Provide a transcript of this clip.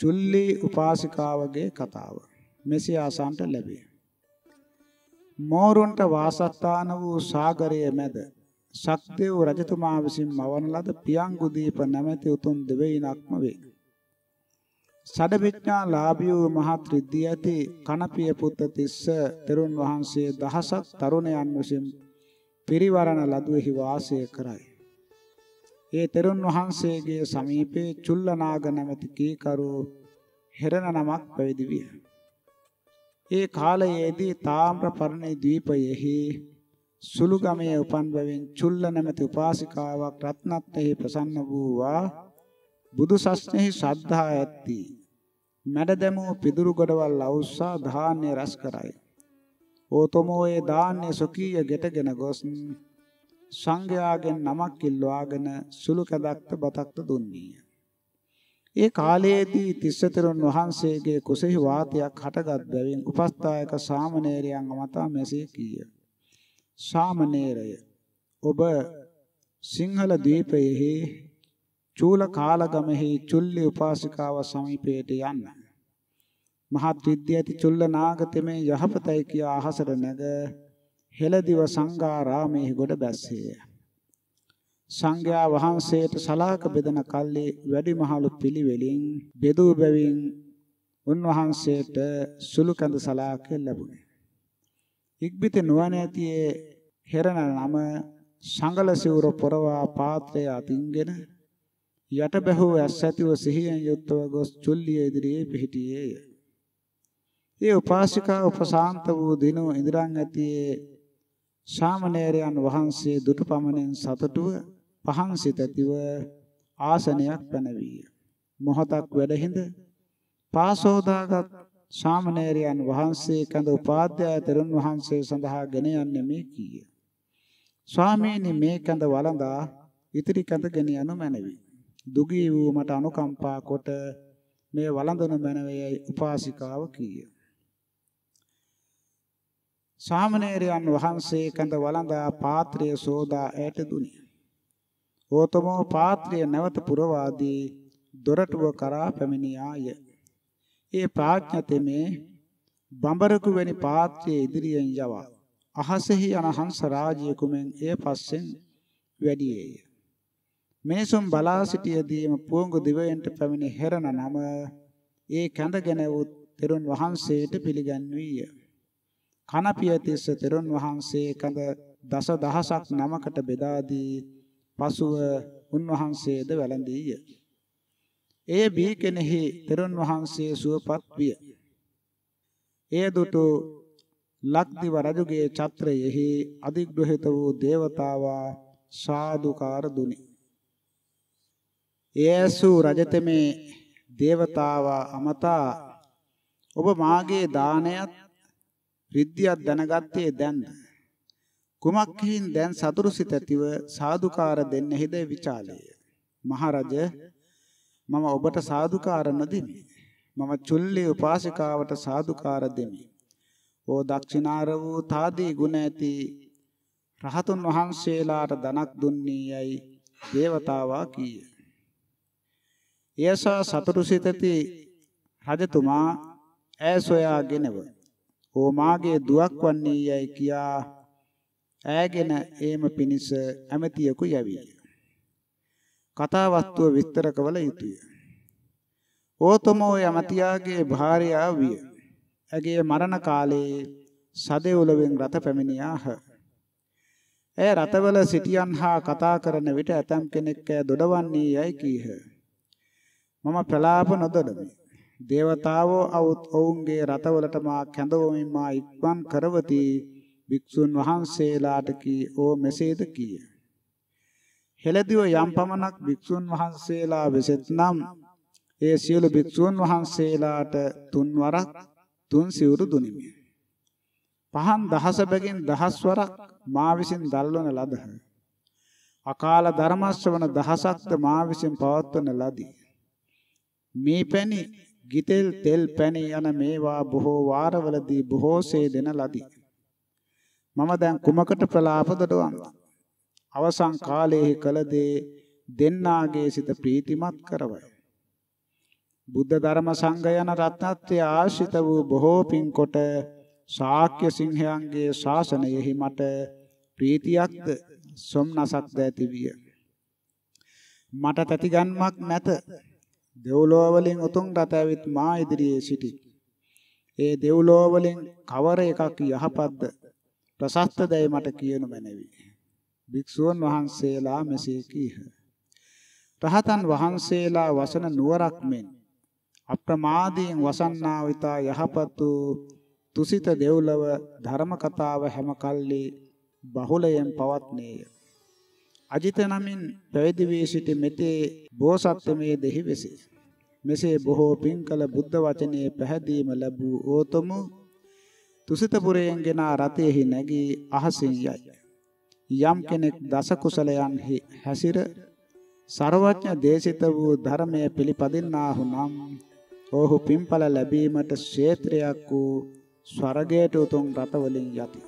චුල්ලි උපාසිකාවගේ කතාව මෙසේ ආසන්ට ලැබේ. මෝරුන්ට වාසස්ථාන වූ සාගරයේ මැද සක්දේව් රජතුමා විසින් මවන ලද පියංගු දීප නැමැති උතුම් දෙවියන්ක්ම වේ. සඩවිඥා ලාභිය වූ මහත් රිද්දී ඇති කණපිය පුත් තිස්ස තෙරුන් වහන්සේ දහසක් තරුණයන් විසින් පිරිවරණ ලදුවෙහි වාසය කරයි. ඒ තෙරුන් වහන්සේගේ සමීපයේ චුල්ලනාග නැමැති කීකරු හෙරණ නමක් පැවිදි විය. ඒ කාලයේදී තාම්‍රපර්ණේ දීපයෙහි සුළුගමේ උපන් බැවින් චුල්ල නැමැති උපාසිකාවක් රත්නත්හි ප්‍රසන්න වූවා බුදු සස්නෙහි ශ්‍රද්ධා ඇත්ති. මැඩදැමූ පිදුරු ගොඩවල් අවුස්සා ධාන්‍ය රැස් කරයි. ඕතමෝ ඒ ධාන්‍ය සොකීය ගෙටගෙන ගොස් සංඝයාගෙන් නමක් ඉල්වාගෙන සුළු කැදක්ත බතක්ත දුන්නීය. ඒ කාලයේදී තිස්සතරුන් වහන්සේගේ කුසෙහි වාතයක් හටගත් බැවින් උපස්ථායක සාමණේරයන් අමතා මෙසේ කීය. සාමණේරය ඔබ සිංහල දීපයෙහි චූල කාලගමෙහි චුල්ලි උපාසිකාව සමීපයට යන්න. මහත් විද්‍ය ඇති චුල්ල නාගතමේ යහපතයි කියා අහසට නැග හෙළදිව සංඝාරාමෙහි ගොඩ බැස්සේය. සංඝයා වහන්සේට සලාක බෙදන කල්ලි වැඩිමහලු පිළිවෙලින් බෙදූ බැවින් උන්වහන්සේට සුළු කඳ සලාක ලැබුණි. ඉක්බිති නුවණ ඇතියේ හෙරණ නම සංගල සිවුර පොරවා පාත්‍රය අතින්ගෙන යට බැහුව ඇස් ඇතිව සිහියෙන් යුක්තව ගොස් චුල්ලිය ඉදිරියේ පිහිටියේය. ඒ උපාසිකා උපසාන්ත වූ දිනෝ ඉඳරන් ඇතියේ ශාමණේරයන් වහන්සේ දුටුපමණෙන් සතුටුව පහන් සිත ඇතිව ආසනයක් පැනවිය. මොහොතක් වැඩහිඳ පාසෝදාගත් ශාමණේරයන් වහන්සේ කඳ උපාධ්‍යාය තෙරුන් වහන්සේ සඳහා ගෙන යන්නේ මේ කීය. ස්වාමීනි මේ කඳ වළඳා ඉතිරි කඳ ගෙන යනු මැනවි. දුගී වූ මට අනුකම්පා කොට මේ වළඳන මැනවයයි උපාසිකාව කීය. සාමණේරයන් වහන්සේ කඳ වළඳා පාත්‍රය සෝදා ඇයට දුනි. ඕතමෝ පාත්‍රය නැවත පුරවා දී දොරටුව කරා පැමිණියාය. ඒ ප්‍රඥතෙමේ බඹරකු වැනි පාත්‍රයේ ඉදිරියෙන් යවා අහසෙහි යන හංස රාජයෙකු මෙන් ඒ පස්සෙන් වැඩියේය. මිනිසුන් බලා සිටියදීම පුවඟු දිවයින්ට පැමිණි හෙරණ නම ඒ කැඳගෙන වූ තෙරුන් වහන්සේට පිළිගන්වීය. කනපියතිස්ස තෙරුන් වහන්සේ කඳ දස දහසක් නමකට බෙදා දී පසුව උන්වහන්සේද වැළඳීය. එය බී කෙනෙහි තෙරුන් වහන්සේ සුවපත් විය. එය දුටු ලක්දිව රජුගේ ඡත්‍රයෙහි අධිග්‍රහිත වූ దేవතාවා සාදුකාර දුනි. යේසු රජතමේ దేవතාවා අමතා ඔබ මාගේ දානයත් රිද්දියක් දැනගත්තේ දැන්ද? කුමක්හින් දැන් සතුරුසිත ඇතිව සාදුකාර දෙන්නෙහිද විචාලය. මහරජ මම ඔබට සාදුකාර නොදෙමි. මම චුල්ලේ උපාසිකාවට සාදුකාර දෙමි. ඕ දක්ෂිනාර වූ තාදී ගුණ ඇති රහතුන් වහන්සේලාට ධනක් දුන්නේ යයි දේවතාවා කීය. එයසා සතුරු සිතති රජතුමා ඈ සොයාගෙනව. හෝ මාගේ දුවක් වන්නේ යයි කියා ඈගෙන ඒම පිණිස ඇමතියෙකු යැවිය. කතා වස්තුව විස්තර කළ යුතුය. ඕතමෝ යමතියාගේ භාර්යාව විය. ඇගේ මරණ කාලයේ සදෙව්ලොවෙන් රත පැමිණියාහ. ඇය රතවල සිටියන් හා කතා කරන විට ඇතම් කෙනෙක් ඇය දොඩවන්නේ යයි කීහ. මම ප්‍රලාප නොදොඩමි. దేవතාවෝ අවුත් ඔවුන්ගේ රතවලට මා කැඳවමින් මා ඉක්මන් කරවති භික්ෂුන් වහන්සේලාට කී ඕ මෙසේද කීය. හෙළදිව යම් පමණක් භික්ෂුන් වහන්සේලා වෙසෙත් නම් ඒ සියලු භික්ෂුන් වහන්සේලාට තුන්වරක් තුන් සිවුරු දුනිමි. පහන් දහස බැගින් දහස්වරක් මා විසින් දල්වන ලදහ. අකාල ධර්මස්වන දහසක්ද මා විසින් පවත්වන ලදී. මේ පැණි ගිතෙල් තෙල් පැණි යන මේවා බොහෝ වාරවලදී බොහෝසේ දෙන ලදී. මම දැන් කුමකට ප්‍රලාප දඩවන්ද? අවසන් කාලයේ කළ දේ දෙන්නාගේ සිත ප්‍රීතිමත් කරවයි. බුද්ධ ධර්ම සංඝ යන රත්නත්‍රය ආශ්‍රිත වූ බොහෝ පින්කොට ශාක්‍ය සිංහයන්ගේ ශාසනයෙහි මට ප්‍රීතියක්ද සොම්නසක්ද ඇතිවිය. මට තැතිගන්මක් නැත දෙව්ලොව වලින් උතුම් රට ඇවිත් මා ඉදිරියේ සිටි. ඒ දෙව්ලොව වලින් කවර එකක් යහපත්ද ප්‍රසස්ත දැයි මට කියනු මැනවි. භික්ෂුන් වහන්සේලා මෙසේ කීහ. රහතන් වහන්සේලා වසන නුවරක් මෙන් අප්‍රමාදයෙන් වසන්නා විතා යහපත් වූ තුසිත දෙව්ලොව ධර්ම කතාව හැම කල්ලි බහුලයෙන් පවත්නේය. අජිත නමින් පැවිදි වී සිටි මෙතේ බෝසත්ත්වමේ දෙහි වෙසී. මෙසේ බොහෝ පින් කළ බුද්ධ වචනේ පැහැදීම ලැබූ ඕතම තුසිතපුරයෙන් ගෙන රතෙහි නැගී අහසින් යයි. යම් කෙනෙක් දස කුසලයන්හි හැසිර ਸਰවඥ දේශිත වූ ධර්මය පිළිපදින්නාහු නම් ඔහු පින්ඵල ලැබීමට ක්ෂේත්‍රයක් වූ ස්වර්ගයට උතුම් රතවලින් යති.